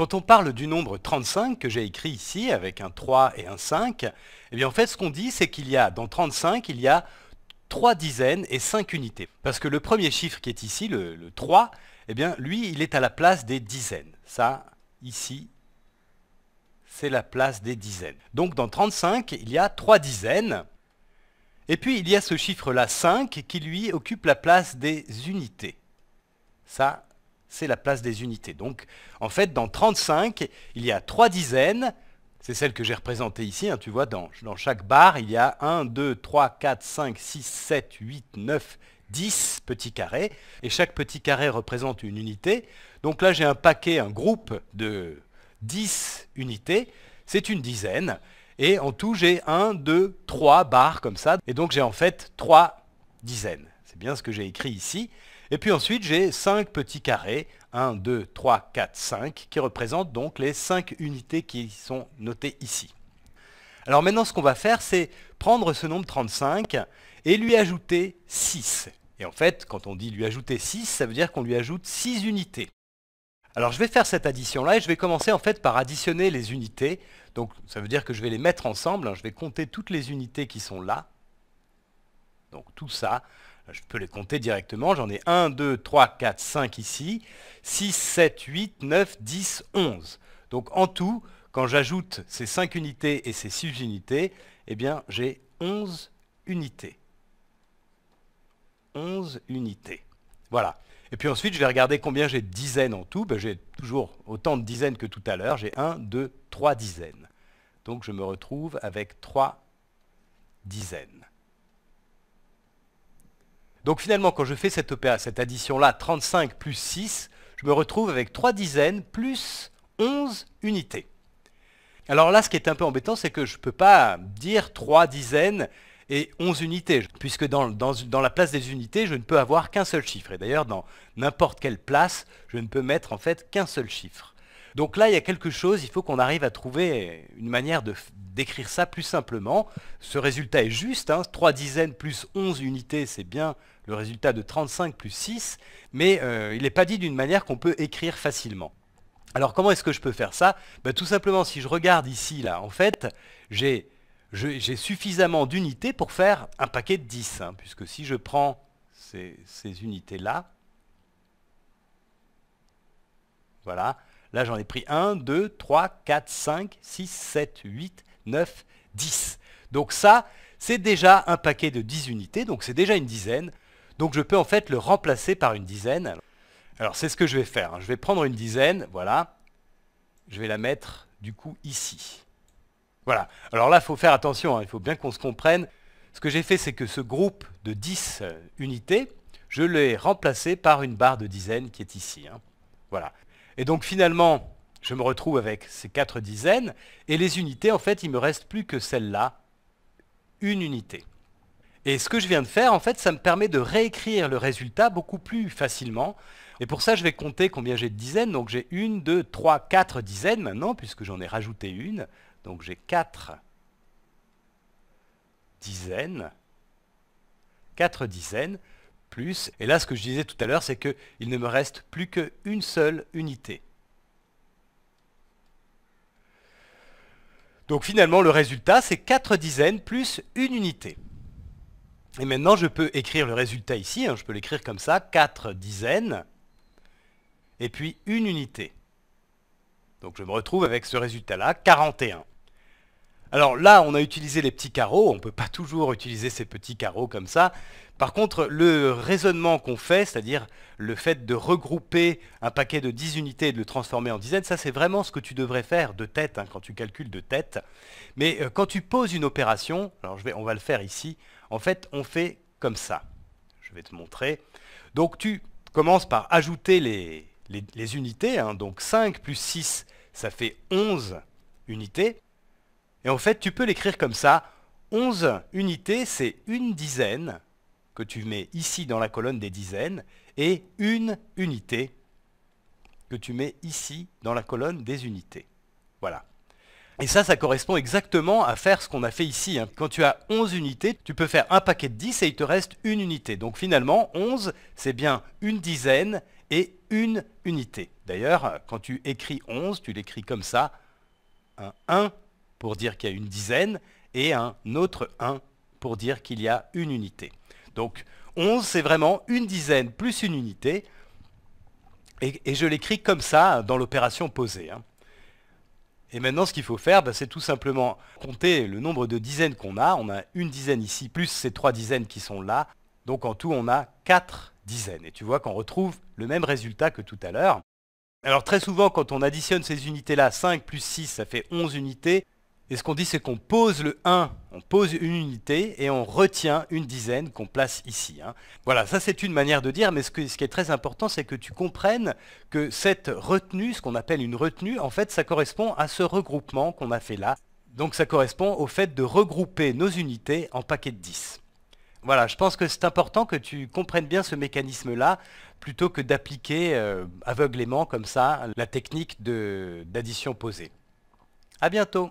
Quand on parle du nombre 35 que j'ai écrit ici avec un 3 et un 5, eh bien en fait ce qu'on dit c'est qu'il y a dans 35 il y a 3 dizaines et 5 unités. Parce que le premier chiffre qui est ici, le, 3, eh bien lui il est à la place des dizaines. Ça, ici, c'est la place des dizaines. Donc dans 35, il y a 3 dizaines. Et puis il y a ce chiffre-là 5 qui lui occupe la place des unités. Ça, c'est la place des unités. Donc, en fait, dans 35, il y a trois dizaines. C'est celle que j'ai représentée ici. Hein, tu vois, dans, dans, chaque barre, il y a 1, 2, 3, 4, 5, 6, 7, 8, 9, 10 petits carrés. Et chaque petit carré représente une unité. Donc là, j'ai un paquet, un groupe de 10 unités. C'est une dizaine. Et en tout, j'ai 1, 2, 3 barres comme ça. Et donc, j'ai en fait 3 dizaines. C'est bien ce que j'ai écrit ici. Et puis ensuite, j'ai 5 petits carrés, 1, 2, 3, 4, 5, qui représentent donc les 5 unités qui sont notées ici. Alors maintenant, ce qu'on va faire, c'est prendre ce nombre 35 et lui ajouter 6. Et en fait, quand on dit lui ajouter 6, ça veut dire qu'on lui ajoute 6 unités. Alors je vais faire cette addition-là et je vais commencer en fait par additionner les unités. Donc ça veut dire que je vais les mettre ensemble, hein. je vais compter toutes les unités qui sont là. Donc tout ça, je peux les compter directement. J'en ai 1, 2, 3, 4, 5 ici, 6, 7, 8, 9, 10, 11. Donc en tout, quand j'ajoute ces 5 unités et ces 6 unités, eh bien j'ai 11 unités. 11 unités. Voilà. Et puis ensuite, je vais regarder combien j'ai de dizaines en tout. Ben, j'ai toujours autant de dizaines que tout à l'heure. J'ai 1, 2, 3 dizaines. Donc je me retrouve avec 3 dizaines. Donc finalement, quand je fais cette addition-là, 35 plus 6, je me retrouve avec 3 dizaines plus 11 unités. Alors là, ce qui est un peu embêtant, c'est que je ne peux pas dire 3 dizaines et 11 unités, puisque dans, dans, la place des unités, je ne peux avoir qu'un seul chiffre. Et d'ailleurs, dans n'importe quelle place, je ne peux mettre en fait qu'un seul chiffre. Donc là, il y a quelque chose, il faut qu'on arrive à trouver une manière de d'écrire ça plus simplement. Ce résultat est juste, 3 hein. dizaines plus 11 unités, c'est bien le résultat de 35 plus 6, mais euh, il n'est pas dit d'une manière qu'on peut écrire facilement. Alors comment est-ce que je peux faire ça ben, Tout simplement, si je regarde ici, là, en fait, j'ai suffisamment d'unités pour faire un paquet de 10, hein, puisque si je prends ces unités-là, voilà, Là, j'en ai pris 1, 2, 3, 4, 5, 6, 7, 8, 9, 10. Donc ça, c'est déjà un paquet de 10 unités, donc c'est déjà une dizaine. Donc je peux en fait le remplacer par une dizaine. Alors c'est ce que je vais faire. Hein. Je vais prendre une dizaine, voilà. Je vais la mettre du coup ici. Voilà. Alors là, il faut faire attention, hein. il faut bien qu'on se comprenne. Ce que j'ai fait, c'est que ce groupe de 10 euh, unités, je l'ai remplacé par une barre de dizaine qui est ici. Hein. Voilà. Et donc finalement, je me retrouve avec ces quatre dizaines, et les unités, en fait, il me reste plus que celle-là, une unité. Et ce que je viens de faire, en fait, ça me permet de réécrire le résultat beaucoup plus facilement. Et pour ça, je vais compter combien j'ai de dizaines. Donc j'ai une, deux, trois, quatre dizaines maintenant, puisque j'en ai rajouté une. Donc j'ai quatre dizaines. Quatre dizaines plus. Et là, ce que je disais tout à l'heure, c'est qu'il ne me reste plus qu'une seule unité. Donc finalement, le résultat, c'est 4 dizaines plus une unité. Et maintenant, je peux écrire le résultat ici, hein, je peux l'écrire comme ça, 4 dizaines, et puis une unité. Donc je me retrouve avec ce résultat-là, 41. Alors là, on a utilisé les petits carreaux, on ne peut pas toujours utiliser ces petits carreaux comme ça. Par contre, le raisonnement qu'on fait, c'est-à-dire le fait de regrouper un paquet de 10 unités et de le transformer en dizaines, ça c'est vraiment ce que tu devrais faire de tête, hein, quand tu calcules de tête. Mais euh, quand tu poses une opération, alors on va le faire ici, en fait on fait comme ça. Je vais te montrer. Donc tu commences par ajouter les, unités, hein. donc 5 plus 6, ça fait 11 unités. Et en fait, tu peux l'écrire comme ça. 11 unités, c'est une dizaine que tu mets ici dans la colonne des dizaines et une unité que tu mets ici dans la colonne des unités. Voilà. Et ça, ça correspond exactement à faire ce qu'on a fait ici. Hein. Quand tu as 11 unités, tu peux faire un paquet de 10 et il te reste une unité. Donc finalement, 11, c'est bien une dizaine et une unité. D'ailleurs, quand tu écris 11, tu l'écris comme ça. Un 1 pour dire qu'il y a une dizaine, et un autre 1 pour dire qu'il y a une unité. Donc 11, c'est vraiment une dizaine plus une unité, et, je l'écris comme ça dans l'opération posée. Hein. Et maintenant, ce qu'il faut faire, bah, c'est tout simplement compter le nombre de dizaines qu'on a. On a une dizaine ici, plus ces trois dizaines qui sont là. Donc en tout, on a quatre dizaines. Et tu vois qu'on retrouve le même résultat que tout à l'heure. Alors très souvent, quand on additionne ces unités-là, 5 plus 6, ça fait 11 unités. Et ce qu'on dit, c'est qu'on pose le 1, on pose une unité et on retient une dizaine qu'on place ici. Hein. Voilà, ça c'est une manière de dire, mais ce, qui est très important, c'est que tu comprennes que cette retenue, ce qu'on appelle une retenue, en fait, ça correspond à ce regroupement qu'on a fait là. Donc ça correspond au fait de regrouper nos unités en paquets de 10. Voilà, je pense que c'est important que tu comprennes bien ce mécanisme-là, plutôt que d'appliquer euh, aveuglément comme ça la technique d'addition posée. A bientôt